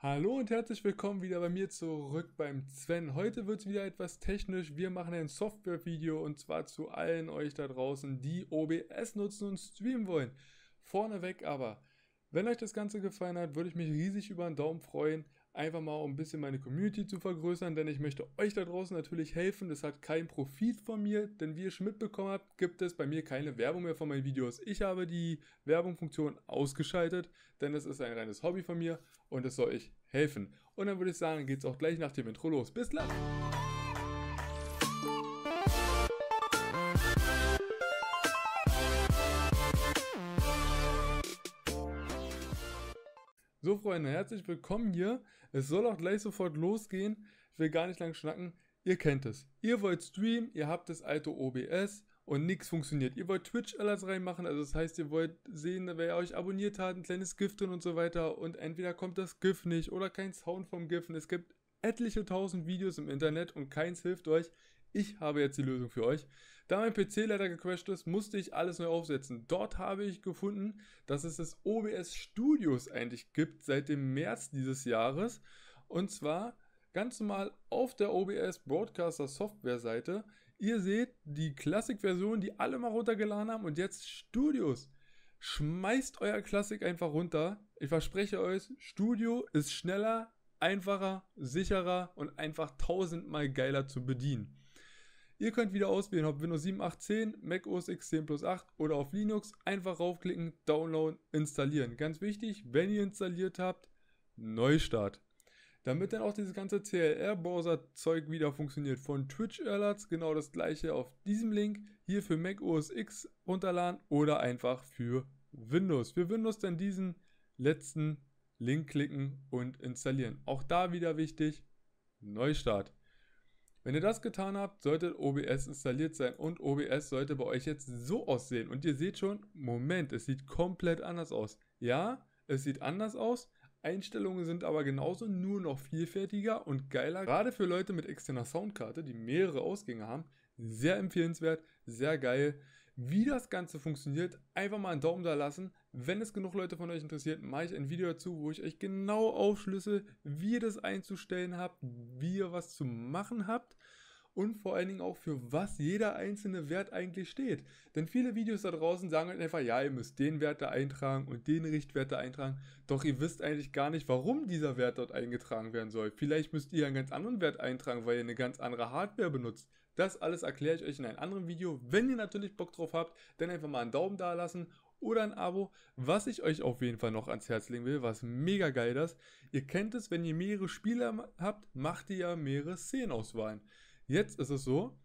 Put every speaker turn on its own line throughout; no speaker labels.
Hallo und herzlich willkommen wieder bei mir zurück beim Sven. Heute wird es wieder etwas technisch. Wir machen ein Software-Video und zwar zu allen euch da draußen, die OBS nutzen und streamen wollen. Vorneweg aber, wenn euch das Ganze gefallen hat, würde ich mich riesig über einen Daumen freuen einfach mal um ein bisschen meine Community zu vergrößern, denn ich möchte euch da draußen natürlich helfen. Das hat keinen Profit von mir, denn wie ihr schon mitbekommen habt, gibt es bei mir keine Werbung mehr von meinen Videos. Ich habe die Werbungfunktion ausgeschaltet, denn es ist ein reines Hobby von mir und es soll euch helfen. Und dann würde ich sagen, geht es auch gleich nach dem Intro los. Bis gleich! So, Freunde, herzlich willkommen hier. Es soll auch gleich sofort losgehen. Ich will gar nicht lang schnacken. Ihr kennt es. Ihr wollt streamen, ihr habt das alte OBS und nichts funktioniert. Ihr wollt Twitch alles reinmachen, also das heißt, ihr wollt sehen, wer euch abonniert hat, ein kleines GIF drin und so weiter. Und entweder kommt das GIF nicht oder kein Sound vom GIF. Und es gibt etliche tausend Videos im Internet und keins hilft euch. Ich habe jetzt die Lösung für euch. Da mein PC leider gecrashed ist, musste ich alles neu aufsetzen. Dort habe ich gefunden, dass es das OBS Studios eigentlich gibt seit dem März dieses Jahres. Und zwar ganz normal auf der OBS Broadcaster Software Seite. Ihr seht die Classic-Version, die alle mal runtergeladen haben und jetzt Studios. Schmeißt euer Classic einfach runter. Ich verspreche euch, Studio ist schneller, einfacher, sicherer und einfach tausendmal geiler zu bedienen. Ihr könnt wieder auswählen, ob Windows 7, 8, 10, Mac OS X 10 plus 8 oder auf Linux. Einfach raufklicken, Download, installieren. Ganz wichtig, wenn ihr installiert habt, Neustart. Damit dann auch dieses ganze CLR-Browser-Zeug wieder funktioniert. Von Twitch Alerts genau das gleiche auf diesem Link. Hier für Mac OS X runterladen oder einfach für Windows. Für Windows dann diesen letzten Link klicken und installieren. Auch da wieder wichtig, Neustart. Wenn ihr das getan habt, sollte OBS installiert sein und OBS sollte bei euch jetzt so aussehen. Und ihr seht schon, Moment, es sieht komplett anders aus. Ja, es sieht anders aus, Einstellungen sind aber genauso, nur noch vielfältiger und geiler. Gerade für Leute mit externer Soundkarte, die mehrere Ausgänge haben, sehr empfehlenswert, sehr geil. Wie das Ganze funktioniert, einfach mal einen Daumen da lassen. Wenn es genug Leute von euch interessiert, mache ich ein Video dazu, wo ich euch genau aufschlüsse, wie ihr das einzustellen habt, wie ihr was zu machen habt und vor allen Dingen auch für was jeder einzelne Wert eigentlich steht. Denn viele Videos da draußen sagen halt einfach, ja, ihr müsst den Wert da eintragen und den Richtwert da eintragen, doch ihr wisst eigentlich gar nicht, warum dieser Wert dort eingetragen werden soll. Vielleicht müsst ihr einen ganz anderen Wert eintragen, weil ihr eine ganz andere Hardware benutzt. Das alles erkläre ich euch in einem anderen Video. Wenn ihr natürlich Bock drauf habt, dann einfach mal einen Daumen da lassen oder ein Abo. Was ich euch auf jeden Fall noch ans Herz legen will, was mega geil ist. Ihr kennt es, wenn ihr mehrere Spieler habt, macht ihr ja mehrere Szenenauswahlen. Jetzt ist es so,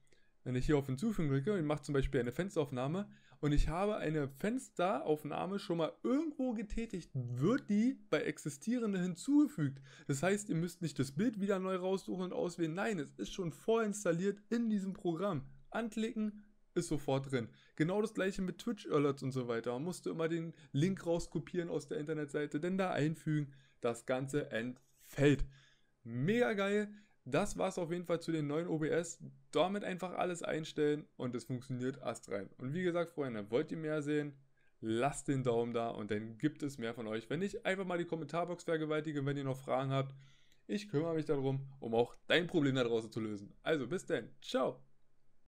wenn ich hier auf Hinzufügen klicke, und mache zum Beispiel eine Fensteraufnahme und ich habe eine Fensteraufnahme schon mal irgendwo getätigt, wird die bei existierende hinzugefügt. Das heißt, ihr müsst nicht das Bild wieder neu raussuchen und auswählen. Nein, es ist schon vorinstalliert in diesem Programm. Anklicken, ist sofort drin. Genau das gleiche mit Twitch-Alerts und so weiter. Man musste immer den Link rauskopieren aus der Internetseite, denn da einfügen, das Ganze entfällt. Mega geil. Das war's auf jeden Fall zu den neuen OBS. Damit einfach alles einstellen und es funktioniert astrein. Und wie gesagt, Freunde, wollt ihr mehr sehen? Lasst den Daumen da und dann gibt es mehr von euch. Wenn nicht, einfach mal die Kommentarbox vergewaltigen, wenn ihr noch Fragen habt. Ich kümmere mich darum, um auch dein Problem da draußen zu lösen. Also bis dann. Ciao.